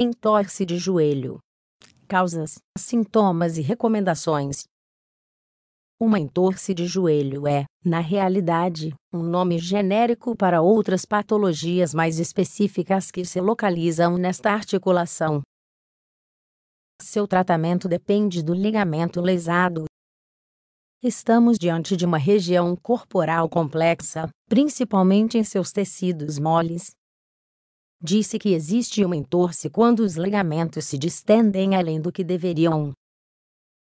entorse de joelho. Causas, sintomas e recomendações. Uma entorse de joelho é, na realidade, um nome genérico para outras patologias mais específicas que se localizam nesta articulação. Seu tratamento depende do ligamento lesado. Estamos diante de uma região corporal complexa, principalmente em seus tecidos moles, disse que existe uma entorse quando os ligamentos se distendem além do que deveriam.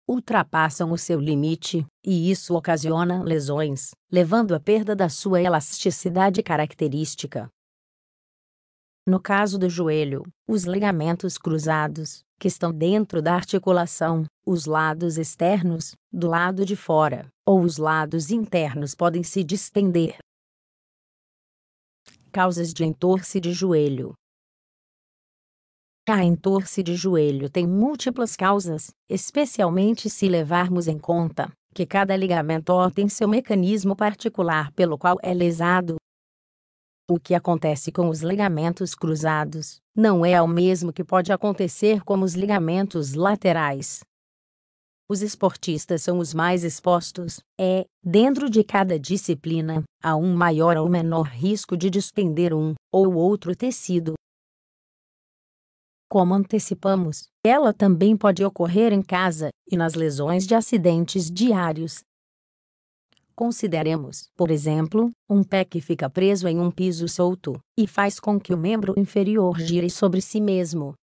Ultrapassam o seu limite, e isso ocasiona lesões, levando à perda da sua elasticidade característica. No caso do joelho, os ligamentos cruzados, que estão dentro da articulação, os lados externos, do lado de fora, ou os lados internos podem se distender, Causas de entorce de joelho. A entorce de joelho tem múltiplas causas, especialmente se levarmos em conta que cada ligamento tem seu mecanismo particular pelo qual é lesado. O que acontece com os ligamentos cruzados não é o mesmo que pode acontecer com os ligamentos laterais os esportistas são os mais expostos, é, dentro de cada disciplina, a um maior ou menor risco de distender um ou outro tecido. Como antecipamos, ela também pode ocorrer em casa e nas lesões de acidentes diários. Consideremos, por exemplo, um pé que fica preso em um piso solto e faz com que o membro inferior gire sobre si mesmo.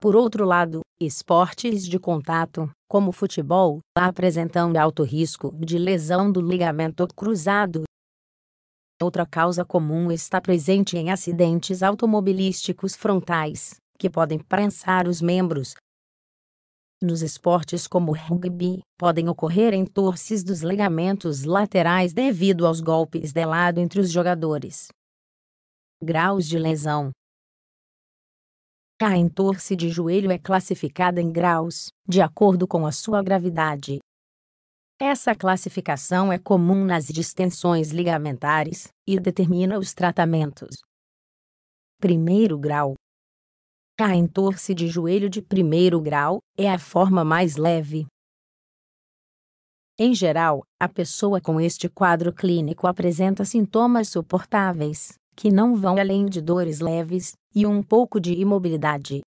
Por outro lado, Esportes de contato, como futebol, apresentam alto risco de lesão do ligamento cruzado. Outra causa comum está presente em acidentes automobilísticos frontais, que podem prensar os membros. Nos esportes como rugby, podem ocorrer entorces dos ligamentos laterais devido aos golpes de lado entre os jogadores. Graus de lesão a entorse de joelho é classificada em graus, de acordo com a sua gravidade. Essa classificação é comum nas distensões ligamentares e determina os tratamentos. Primeiro grau: A entorse de joelho de primeiro grau é a forma mais leve. Em geral, a pessoa com este quadro clínico apresenta sintomas suportáveis, que não vão além de dores leves e um pouco de imobilidade.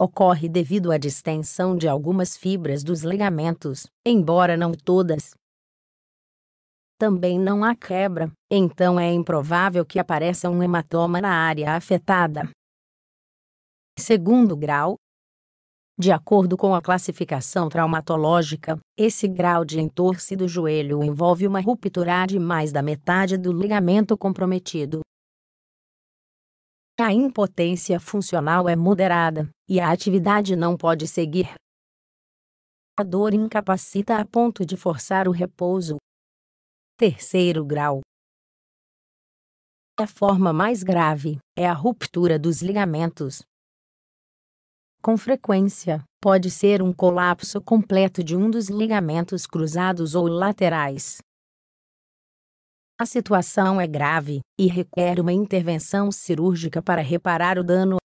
Ocorre devido à distensão de algumas fibras dos ligamentos, embora não todas. Também não há quebra, então é improvável que apareça um hematoma na área afetada. Segundo grau, de acordo com a classificação traumatológica, esse grau de entorse do joelho envolve uma ruptura de mais da metade do ligamento comprometido. A impotência funcional é moderada, e a atividade não pode seguir. A dor incapacita a ponto de forçar o repouso. Terceiro grau. A forma mais grave é a ruptura dos ligamentos, com frequência, pode ser um colapso completo de um dos ligamentos cruzados ou laterais. A situação é grave e requer uma intervenção cirúrgica para reparar o dano.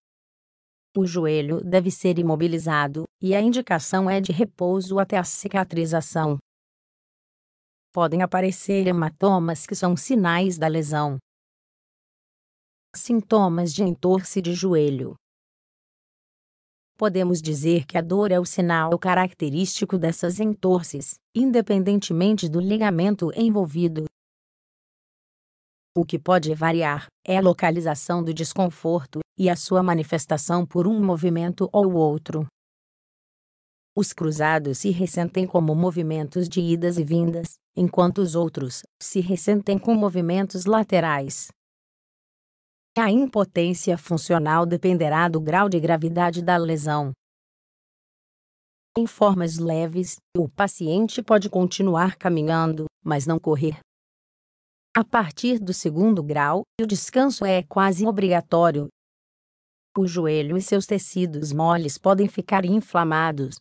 O joelho deve ser imobilizado e a indicação é de repouso até a cicatrização. Podem aparecer hematomas que são sinais da lesão. Sintomas de entorse de joelho Podemos dizer que a dor é o sinal característico dessas entorses, independentemente do ligamento envolvido. O que pode variar é a localização do desconforto e a sua manifestação por um movimento ou outro. Os cruzados se ressentem como movimentos de idas e vindas, enquanto os outros se ressentem com movimentos laterais. A impotência funcional dependerá do grau de gravidade da lesão. Em formas leves, o paciente pode continuar caminhando, mas não correr. A partir do segundo grau, o descanso é quase obrigatório. O joelho e seus tecidos moles podem ficar inflamados.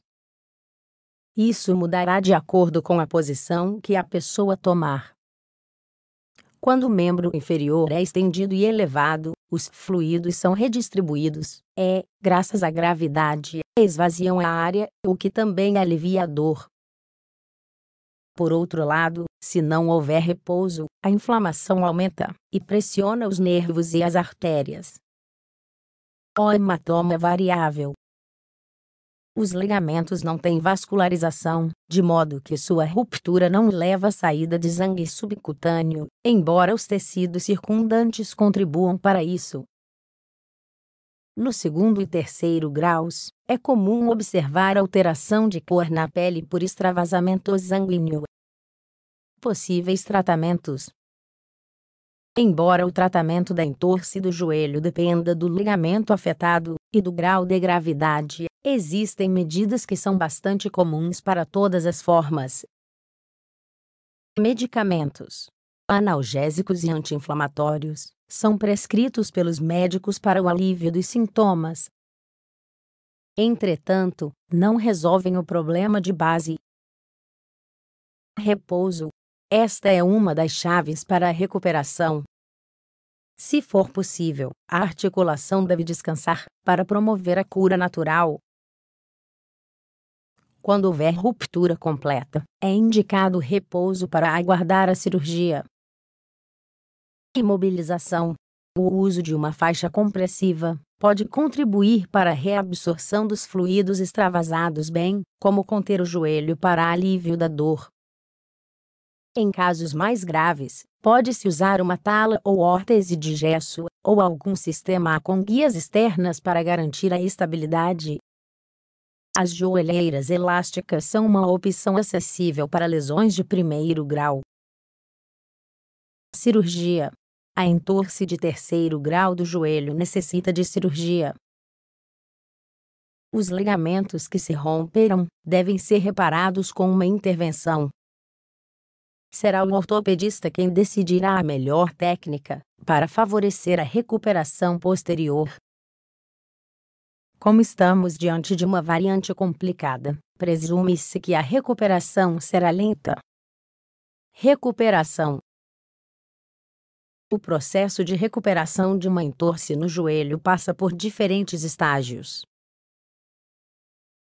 Isso mudará de acordo com a posição que a pessoa tomar. Quando o membro inferior é estendido e elevado, os fluidos são redistribuídos, é, graças à gravidade, esvaziam a área, o que também alivia a dor. Por outro lado, se não houver repouso, a inflamação aumenta e pressiona os nervos e as artérias. O hematoma é variável, os ligamentos não têm vascularização, de modo que sua ruptura não leva à saída de sangue subcutâneo, embora os tecidos circundantes contribuam para isso. No segundo e terceiro graus, é comum observar alteração de cor na pele por extravasamento sanguíneo. Possíveis tratamentos: Embora o tratamento da entorse do joelho dependa do ligamento afetado e do grau de gravidade, Existem medidas que são bastante comuns para todas as formas. Medicamentos analgésicos e anti-inflamatórios são prescritos pelos médicos para o alívio dos sintomas. Entretanto, não resolvem o problema de base. Repouso. Esta é uma das chaves para a recuperação. Se for possível, a articulação deve descansar para promover a cura natural. Quando houver ruptura completa, é indicado repouso para aguardar a cirurgia. Imobilização. O uso de uma faixa compressiva pode contribuir para a reabsorção dos fluidos extravasados, bem como conter o joelho para alívio da dor. Em casos mais graves, pode-se usar uma tala ou órtese de gesso ou algum sistema com guias externas para garantir a estabilidade. As joelheiras elásticas são uma opção acessível para lesões de primeiro grau. Cirurgia: A entorse de terceiro grau do joelho necessita de cirurgia. Os ligamentos que se romperam devem ser reparados com uma intervenção. Será o ortopedista quem decidirá a melhor técnica para favorecer a recuperação posterior. Como estamos diante de uma variante complicada, presume-se que a recuperação será lenta. Recuperação o processo de recuperação de uma entorse no joelho passa por diferentes estágios.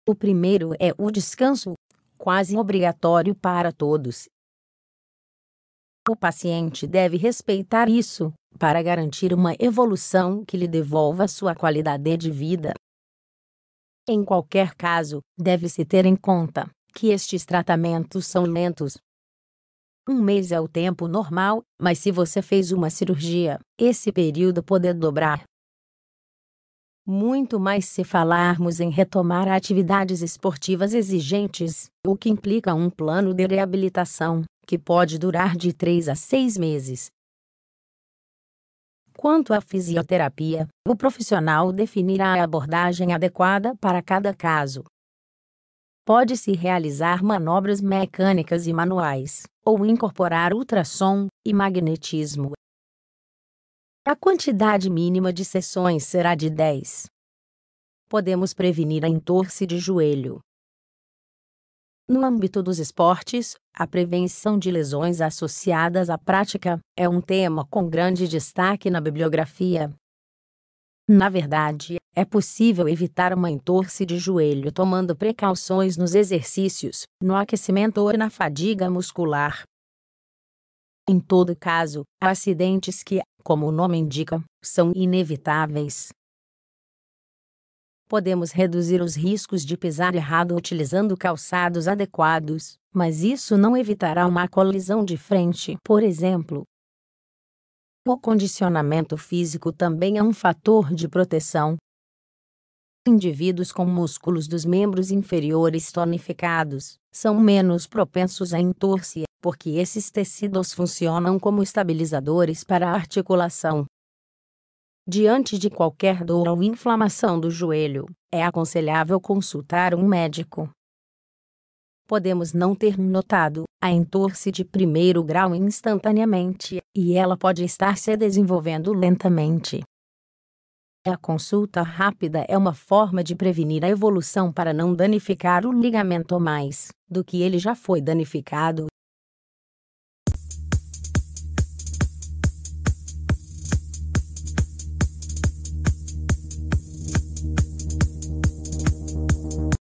O primeiro é o descanso, quase obrigatório para todos. O paciente deve respeitar isso, para garantir uma evolução que lhe devolva sua qualidade de vida. Em qualquer caso, deve-se ter em conta que estes tratamentos são lentos. Um mês é o tempo normal, mas se você fez uma cirurgia, esse período pode dobrar. Muito mais se falarmos em retomar atividades esportivas exigentes, o que implica um plano de reabilitação, que pode durar de 3 a 6 meses. Quanto à fisioterapia, o profissional definirá a abordagem adequada para cada caso. Pode-se realizar manobras mecânicas e manuais, ou incorporar ultrassom e magnetismo. A quantidade mínima de sessões será de 10. Podemos prevenir a entorse de joelho, no âmbito dos esportes, a prevenção de lesões associadas à prática é um tema com grande destaque na bibliografia. Na verdade, é possível evitar uma entorse de joelho tomando precauções nos exercícios, no aquecimento ou na fadiga muscular. Em todo caso, há acidentes que, como o nome indica, são inevitáveis podemos reduzir os riscos de pisar errado utilizando calçados adequados, mas isso não evitará uma colisão de frente, por exemplo. O condicionamento físico também é um fator de proteção. Indivíduos com músculos dos membros inferiores tonificados são menos propensos a entorse, porque esses tecidos funcionam como estabilizadores para a articulação. Diante de qualquer dor ou inflamação do joelho, é aconselhável consultar um médico. Podemos não ter notado a entorse de primeiro grau instantaneamente, e ela pode estar se desenvolvendo lentamente. A consulta rápida é uma forma de prevenir a evolução para não danificar o ligamento mais do que ele já foi danificado